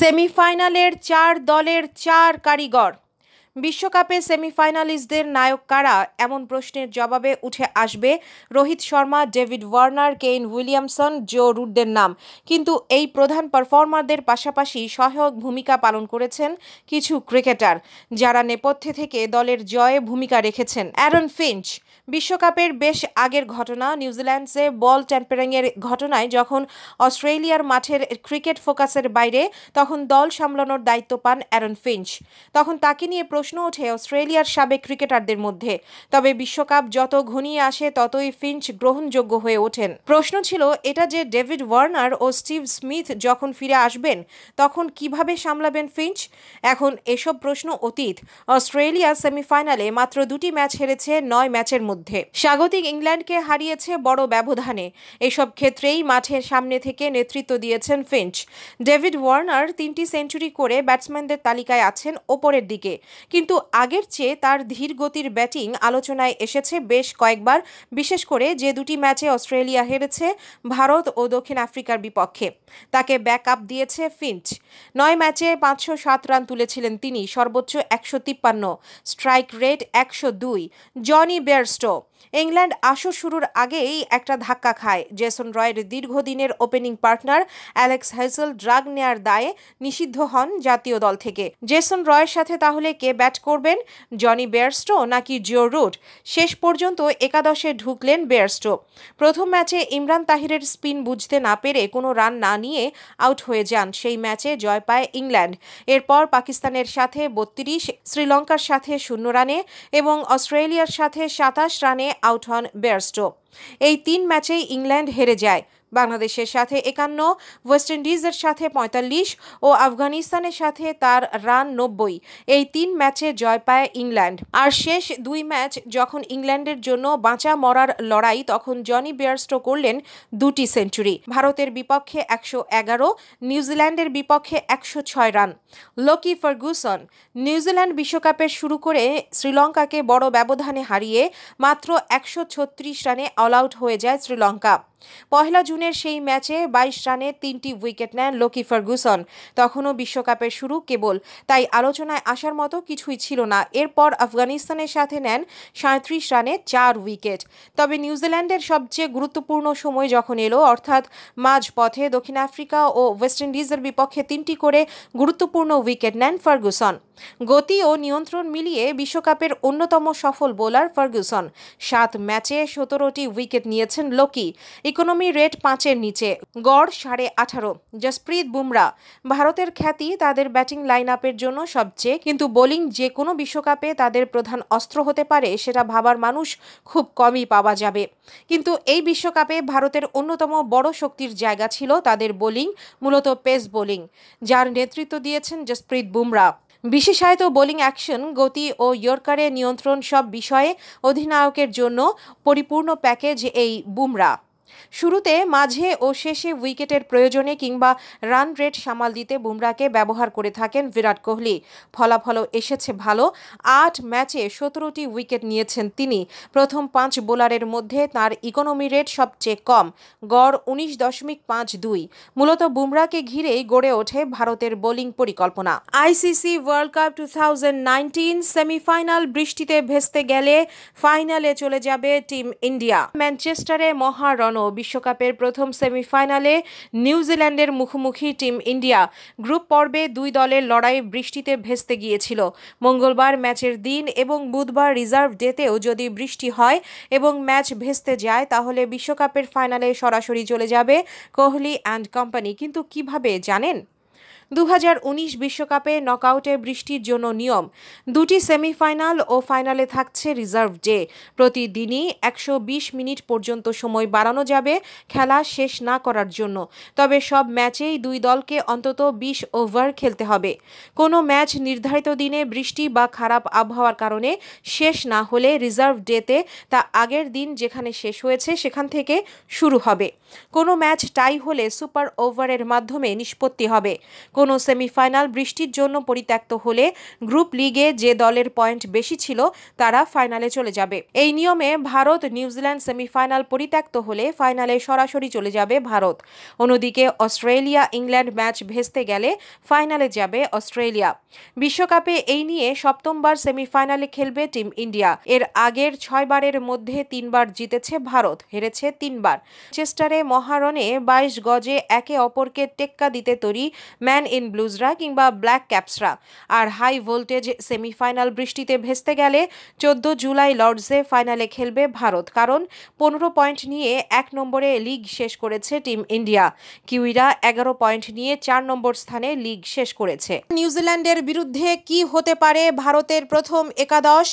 সেমিফাইনালের চার দলের চার কারিগর বিশ্বকাপে সেমিফাইনালিস্টদের নায়ক কারা এমন প্রশ্নের জবাবে উঠে আসবে Rohit Sharma David Warner Kane Williamson Joe রুডদের নাম কিন্তু এই প্রধান পারফর্মারদের পাশাপাশি সহায়ক ভূমিকা পালন করেছেন কিছু ক্রিকেটার যারা নেপথ্যে থেকে দলের জয়ে ভূমিকা রেখেছেন অ্যারন ফিঞ্চ বিশ্বকাপের বেশ আগের ঘটনা নিউজিল্যান্ডসে বল ট্যাম্পারিংয়ের ঘটনায় যখন অস্ট্রেলিয়ার মাঠের ক্রিকেট ফোকাসের বাইরে তখন দল সামলানোর দায়িত্ব পান অ্যারন ফিঞ্চ তখন তাকে নিয়ে প্রশ্ন ওঠে অস্ট্রেলিয়ার সাবেক ক্রিকেটারদের মধ্যে তবে বিশ্বকাপ যত ঘনিয়ে আসে ততই ফিঞ্চ গ্রহণযোগ্য হয়ে ওঠেন প্রশ্ন ছিল এটা যে ডেভিড ওয়ার্নার ও স্টিভ স্মিথ যখন ফিরে আসবেন তখন কিভাবে সামলাবেন ফিঞ্চ এখন এসব প্রশ্ন অতীত অস্ট্রেলিয়া সেমিফাইনালে মাত্র দুটি ম্যাচ হেরেছে নয় ম্যাচের মধ্যে মধ্যে স্বাগতিক ইংল্যান্ডকে হারিয়েছে বড় ব্যবধানে এসব ক্ষেত্রেই মাঠের সামনে থেকে নেতৃত্ব দিয়েছেন ফিঞ্চ ডেভিড ওয়ার্নার তিনটি সেঞ্চুরি করে ব্যাটসম্যানদের তালিকায় আছেন ওপরের দিকে কিন্তু আগের চেয়ে তার ধীর গতির ব্যাটিং আলোচনায় এসেছে বেশ কয়েকবার বিশেষ করে যে দুটি ম্যাচে অস্ট্রেলিয়া হেরেছে ভারত ও দক্ষিণ আফ্রিকার বিপক্ষে তাকে ব্যাক আপ দিয়েছে ফিঞ্চ নয় ম্যাচে পাঁচশো সাত রান তুলেছিলেন তিনি সর্বোচ্চ একশো তিপ্পান্ন স্ট্রাইক রেট একশো দুই জনি বেয়ারস্ট mostró ইংল্যান্ড আসর শুরুর আগেই একটা ধাক্কা খায় জেসন রয়ের দীর্ঘদিনের ওপেনিং পার্টনার অ্যালেক্স হেসেল ড্রাগ নেয়ার দায়ে নিষিদ্ধ হন জাতীয় দল থেকে জেসন রয়ের সাথে তাহলে কে ব্যাট করবেন জনি বেয়ারস্টো নাকি জিও রুট শেষ পর্যন্ত একাদশে ঢুকলেন বেয়ারস্টো প্রথম ম্যাচে ইমরান তাহিরের স্পিন বুঝতে না পেরে কোনো রান না নিয়ে আউট হয়ে যান সেই ম্যাচে জয় পায় ইংল্যান্ড এরপর পাকিস্তানের সাথে বত্রিশ শ্রীলঙ্কার সাথে শূন্য রানে এবং অস্ট্রেলিয়ার সাথে সাতাশ রানে আউট হন বেয়ারস্টো এই তিন ম্যাচেই ইংল্যান্ড হেরে যায় বাংলাদেশের সাথে একান্ন ওয়েস্ট ইন্ডিজের সাথে পঁয়তাল্লিশ ও আফগানিস্তানের সাথে তার রান নব্বই এই তিন ম্যাচে জয় পায় ইংল্যান্ড আর শেষ দুই ম্যাচ যখন ইংল্যান্ডের জন্য বাঁচা মরার লড়াই তখন জনি বেয়ারস্টো করলেন দুটি সেঞ্চুরি ভারতের বিপক্ষে একশো এগারো নিউজিল্যান্ডের বিপক্ষে একশো ছয় রান লোকি ফার্গুসন নিউজিল্যান্ড বিশ্বকাপের শুরু করে শ্রীলঙ্কাকে বড় ব্যবধানে হারিয়ে মাত্র একশো ছত্রিশ রানে অল আউট হয়ে যায় শ্রীলঙ্কা পহেলা জুনের সেই ম্যাচে বাইশ রানে তিনটি উইকেট নেন লোকি ফার্গুসন তখনও বিশ্বকাপের শুরু কেবল তাই আলোচনায় আসার মতো কিছুই ছিল না এরপর আফগানিস্তানের সাথে নেন সাঁত্রিশ রানে চার উইকেট তবে নিউজিল্যান্ডের সবচেয়ে গুরুত্বপূর্ণ সময় যখন এলো অর্থাৎ মাঝ পথে দক্ষিণ আফ্রিকা ও ওয়েস্ট ইন্ডিজের বিপক্ষে তিনটি করে গুরুত্বপূর্ণ উইকেট নেন ফার্গুসন গতি ও নিয়ন্ত্রণ মিলিয়ে বিশ্বকাপের অন্যতম সফল বোলার ফার্গুসন সাত ম্যাচে সতেরোটি উইকেট নিয়েছেন লোকি ইকোনমি রেট পাঁচের নিচে গড় সাড়ে আঠারো জসপ্রীত বুমরা ভারতের খ্যাতি তাদের ব্যাটিং লাইন আপের জন্য সবচেয়ে কিন্তু বোলিং যে কোনো বিশ্বকাপে তাদের প্রধান অস্ত্র হতে পারে সেটা ভাবার মানুষ খুব কমই পাওয়া যাবে কিন্তু এই বিশ্বকাপে ভারতের অন্যতম বড় শক্তির জায়গা ছিল তাদের বোলিং মূলত পেস বোলিং যার নেতৃত্ব দিয়েছেন জসপ্রীত বুমরা বিশেষায়িত বোলিং অ্যাকশন গতি ও ইয়র্কারের নিয়ন্ত্রণ সব বিষয়ে অধিনায়কের জন্য পরিপূর্ণ প্যাকেজ এই বুমরা শুরুতে মাঝে ও শেষে উইকেটের প্রয়োজনে কিংবা রান রেট সামাল দিতে বুমরাকে ব্যবহার করে থাকেন বিরাট কোহলি ফলাফলও এসেছে ভালো আট ম্যাচে সতেরোটি উইকেট নিয়েছেন তিনি প্রথম পাঁচ বোলারের মধ্যে তার ইকোনমি রেট সবচেয়ে কম গড় উনিশ দশমিক পাঁচ দুই মূলত বুমরাকে ঘিরেই গড়ে ওঠে ভারতের বোলিং পরিকল্পনা ICC World Cup two thousand semifinal বৃষ্টিতে ভেস্তে গেলে ফাইনালে চলে যাবে টিম ইন্ডিয়া ম্যানচেস্টারে মহারণ বিশ্বকাপের প্রথম সেমিফাইনালে নিউজিল্যান্ডের মুখোমুখি টিম ইন্ডিয়া গ্রুপ পর্বে দুই দলের লড়াই বৃষ্টিতে ভেস্তে গিয়েছিল মঙ্গলবার ম্যাচের দিন এবং বুধবার রিজার্ভ ডেতেও যদি বৃষ্টি হয় এবং ম্যাচ ভেস্তে যায় তাহলে বিশ্বকাপের ফাইনালে সরাসরি চলে যাবে কোহলি অ্যান্ড কোম্পানি কিন্তু কিভাবে জানেন দু বিশ্বকাপে নকআউটে বৃষ্টির জন্য নিয়ম দুটি সেমিফাইনাল ও ফাইনালে থাকছে রিজার্ভ ডে প্রতিদিনই একশো মিনিট পর্যন্ত সময় বাড়ানো যাবে খেলা শেষ না করার জন্য তবে সব ম্যাচেই দুই দলকে অন্তত ২০ ওভার খেলতে হবে কোনো ম্যাচ নির্ধারিত দিনে বৃষ্টি বা খারাপ আবহাওয়ার কারণে শেষ না হলে রিজার্ভ ডেতে তা আগের দিন যেখানে শেষ হয়েছে সেখান থেকে শুরু হবে কোনো ম্যাচ টাই হলে সুপার ওভারের মাধ্যমে নিষ্পত্তি হবে কোনো সেমিফাইনাল বৃষ্টির জন্য পরিত্যক্ত হলে গ্রুপ লিগে যে দলের পয়েন্ট বেশি ছিল তারা ফাইনালে চলে যাবে এই নিয়মে ভারত নিউজিল্যান্ড সেমিফাইনাল পরিত্যক্ত হলে ফাইনালে সরাসরি চলে যাবে ভারত অন্যদিকে অস্ট্রেলিয়া ইংল্যান্ড ম্যাচ ভেস্তে গেলে ফাইনালে যাবে অস্ট্রেলিয়া বিশ্বকাপে এই নিয়ে সপ্তমবার সেমিফাইনালে খেলবে টিম ইন্ডিয়া এর আগের ছয়বারের মধ্যে তিনবার জিতেছে ভারত হেরেছে তিনবার চেস্টারে মহারণে বাইশ গজে একে অপরকে টেক্কা দিতে তৈরি ম্যান ইন ব্লুজরা কিংবা ব্ল্যাক ক্যাপসরা আর হাই ভোল্টেজ সেমিফাইনাল বৃষ্টিতে ভেস্তে গেলে চোদ্দ জুলাই লর্ডসে ফাইনালে খেলবে ভারত কারণ পনেরো পয়েন্ট নিয়ে এক নম্বরে লিগ শেষ করেছে টিম ইন্ডিয়া কিউইরা এগারো পয়েন্ট নিয়ে চার নম্বর স্থানে লিগ শেষ করেছে নিউজিল্যান্ডের বিরুদ্ধে কি হতে পারে ভারতের প্রথম একাদশ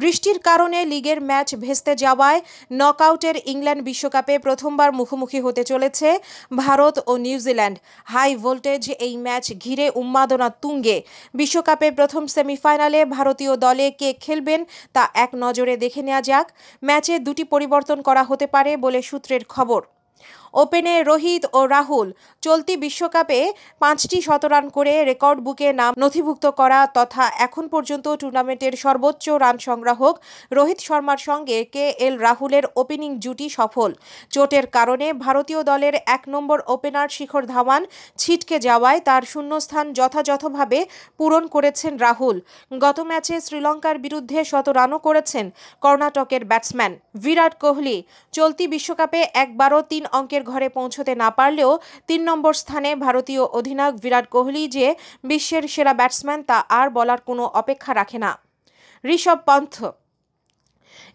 বৃষ্টির কারণে লিগের ম্যাচ ভেস্তে যাওয়ায় নকআউটের ইংল্যান্ড বিশ্বকাপে প্রথমবার মুখোমুখি হতে চলেছে ভারত ও নিউজিল্যান্ড হাই ভোল্টেজ এই ম্যাচ ঘিরে উন্মাদনা তুঙ্গে বিশ্বকাপে প্রথম সেমিফাইনালে ভারতীয় দলে কে খেলবেন তা এক নজরে দেখে নেওয়া যাক ম্যাচে দুটি পরিবর্তন করা হতে পারে বলে সূত্রের খবর ওপেনে রোহিত ও রাহুল চলতি বিশ্বকাপে পাঁচটি শতরান করে রেকর্ড বুকে নাম নথিভুক্ত করা তথা এখন পর্যন্ত টুর্নামেন্টের সর্বোচ্চ রান সংগ্রাহক রোহিত শর্মার সঙ্গে কে এল রাহুলের ওপেনিং জুটি সফল চোটের কারণে ভারতীয় দলের এক নম্বর ওপেনার শিখর ধাওয়ান ছিটকে যাওয়ায় তার শূন্যস্থান যথাযথভাবে পূরণ করেছেন রাহুল গত ম্যাচে শ্রীলঙ্কার বিরুদ্ধে শতরানও করেছেন কর্ণাটকের ব্যাটসম্যান বিরাট কোহলি চলতি বিশ্বকাপে একবারও তিন অঙ্কের ঘরে পৌঁছতে না পারলেও তিন নম্বর স্থানে ভারতীয় অধিনায়ক বিরাট কোহলি যে বিশ্বের সেরা ব্যাটসম্যান তা আর বলার কোনো অপেক্ষা রাখে না ঋষভ পন্থ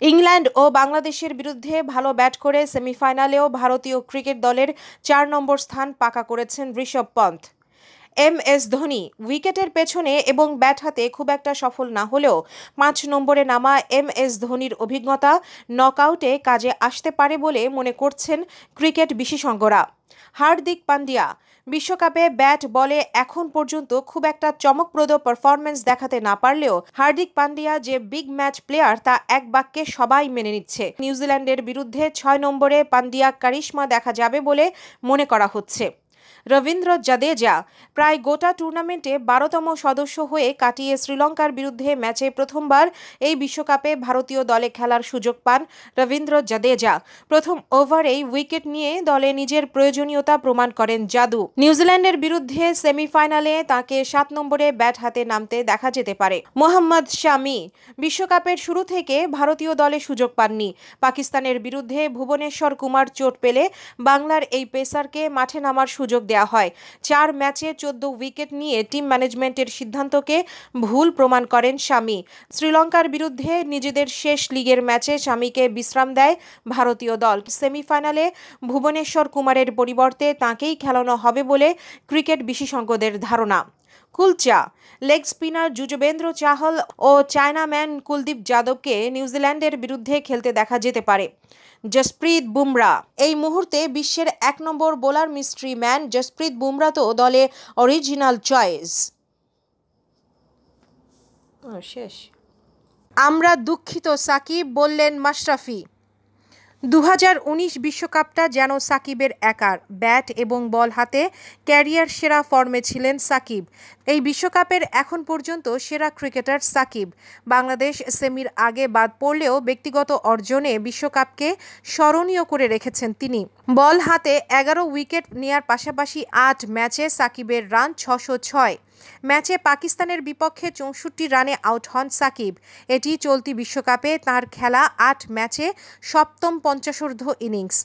ইংল্যান্ড ও বাংলাদেশের বিরুদ্ধে ভালো ব্যাট করে সেমিফাইনালেও ভারতীয় ক্রিকেট দলের চার নম্বর স্থান পাকা করেছেন ঋষভ পন্থ এম এস ধোনি উইকেটের পেছনে এবং ব্যাট হাতে খুব একটা সফল না হলেও পাঁচ নম্বরে নামা এম এস ধোনির অভিজ্ঞতা নকআউটে কাজে আসতে পারে বলে মনে করছেন ক্রিকেট বিশেষজ্ঞরা হার্দিক পান্ডিয়া বিশ্বকাপে ব্যাট বলে এখন পর্যন্ত খুব একটা চমকপ্রদ পারফরমেন্স দেখাতে না পারলেও হার্দিক পান্ডিয়া যে বিগ ম্যাচ প্লেয়ার তা এক বাক্যে সবাই মেনে নিচ্ছে নিউজিল্যান্ডের বিরুদ্ধে ছয় নম্বরে পান্ডিয়া কারিশ্মা দেখা যাবে বলে মনে করা হচ্ছে রবীন্দ্র জাদেজা প্রায় গোটা টুর্নামেন্টে বারোতম সদস্য হয়ে কাটিয়ে শ্রীলঙ্কার বিরুদ্ধে ম্যাচে প্রথমবার এই বিশ্বকাপে ভারতীয় দলে খেলার সুযোগ পান রবীন্দ্র জাদেজা প্রথম ওভারেই উইকেট নিয়ে দলে নিজের প্রয়োজনীয়তা প্রমাণ করেন জাদু নিউজিল্যান্ডের বিরুদ্ধে সেমিফাইনালে তাকে সাত নম্বরে ব্যাট হাতে নামতে দেখা যেতে পারে মোহাম্মদ শামি বিশ্বকাপের শুরু থেকে ভারতীয় দলে সুযোগ পাননি পাকিস্তানের বিরুদ্ধে ভুবনেশ্বর কুমার চোট পেলে বাংলার এই পেসারকে মাঠে নামার সুযোগ সুযোগ দেয়া হয় চার ম্যাচে চোদ্দ উইকেট নিয়ে টিম ম্যানেজমেন্টের সিদ্ধান্তকে ভুল প্রমাণ করেন স্বামী শ্রীলঙ্কার বিরুদ্ধে নিজেদের শেষ লিগের ম্যাচে স্বামীকে বিশ্রাম দেয় ভারতীয় দল সেমিফাইনালে ভুবনেশ্বর কুমারের পরিবর্তে তাঁকেই খেলানো হবে বলে ক্রিকেট বিশেষজ্ঞদের ধারণা কুলচা লেগ স্পিনার যুজবেন্দ্র চাহল ও চায়নাম্যান কুলদীপ যাদবকে নিউজিল্যান্ডের বিরুদ্ধে খেলতে দেখা যেতে পারে জসপ্রীত বুমরা এই মুহূর্তে বিশ্বের এক নম্বর bowler mystery man Jasprit Bumrah তো দলে অরিজিনাল চয়েস শেষ আমরা দুঃখিত সাকিব বললেন মাশরাফি দু বিশ্বকাপটা যেন সাকিবের একার ব্যাট এবং বল হাতে ক্যারিয়ার সেরা ফর্মে ছিলেন সাকিব এই বিশ্বকাপের এখন পর্যন্ত সেরা ক্রিকেটার সাকিব বাংলাদেশ সেমির আগে বাদ পড়লেও ব্যক্তিগত অর্জনে বিশ্বকাপকে স্মরণীয় করে রেখেছেন তিনি বল হাতে এগারো উইকেট নেয়ার পাশাপাশি আট ম্যাচে সাকিবের রান ছশো ছয় ম্যাচে পাকিস্তানের বিপক্ষে চৌষট্টি রানে আউট হন সাকিব এটি চলতি বিশ্বকাপে তার খেলা আট ম্যাচে সপ্তম পঞ্চাশোর্ধ ইনিংস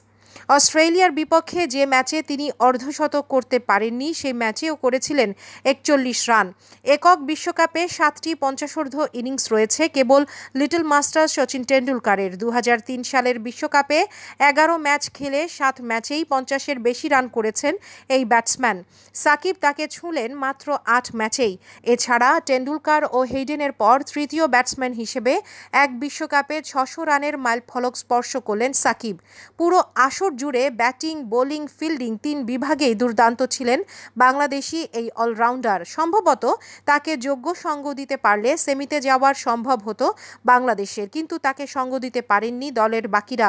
অস্ট্রেলিয়ার বিপক্ষে যে ম্যাচে তিনি অর্ধশতক করতে পারেননি সেই ম্যাচেও করেছিলেন একচল্লিশ রান একক বিশ্বকাপে সাতটি পঞ্চাশোর্ধ ইনিংস রয়েছে কেবল লিটল মাস্টার সচিন টেন্ডুলকারের দু সালের বিশ্বকাপে এগারো ম্যাচ খেলে সাত ম্যাচেই পঞ্চাশের বেশি রান করেছেন এই ব্যাটসম্যান সাকিব তাকে ছুঁলেন মাত্র আট ম্যাচেই এছাড়া টেন্ডুলকার ও হেইডেনের পর তৃতীয় ব্যাটসম্যান হিসেবে এক বিশ্বকাপে ছশো রানের মাইল ফলক স্পর্শ করলেন সাকিব পুরো আসর বছর জুড়ে ব্যাটিং বোলিং ফিল্ডিং তিন বিভাগেই দুর্দান্ত ছিলেন বাংলাদেশি এই অলরাউন্ডার সম্ভবত তাকে যোগ্য সঙ্গ দিতে পারলে সেমিতে যাওয়ার সম্ভব হতো বাংলাদেশের কিন্তু তাকে সঙ্গ দিতে পারেননি দলের বাকিরা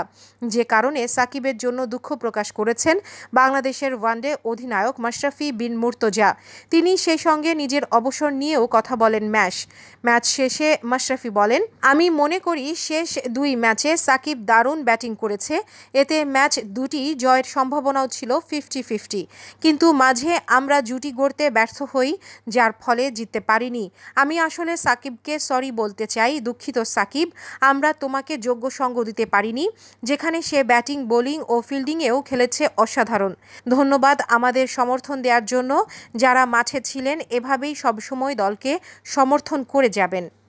যে কারণে সাকিবের জন্য দুঃখ প্রকাশ করেছেন বাংলাদেশের ওয়ানডে অধিনায়ক মাশরাফি বিন মুর্তজা তিনি সেই সঙ্গে নিজের অবসর নিয়েও কথা বলেন ম্যাশ ম্যাচ শেষে মাশরাফি বলেন আমি মনে করি শেষ দুই ম্যাচে সাকিব দারুণ ব্যাটিং করেছে এতে ম্যাচ দুটি জয়ের সম্ভাবনাও ছিল ফিফটি ফিফটি কিন্তু মাঝে আমরা জুটি গড়তে ব্যর্থ হই যার ফলে জিততে পারিনি আমি আসলে সাকিবকে সরি বলতে চাই দুঃখিত সাকিব আমরা তোমাকে যোগ্য সঙ্গ দিতে পারিনি যেখানে সে ব্যাটিং বোলিং ও ফিল্ডিংয়েও খেলেছে অসাধারণ ধন্যবাদ আমাদের সমর্থন দেওয়ার জন্য যারা মাঠে ছিলেন এভাবেই সবসময় দলকে সমর্থন করে যাবেন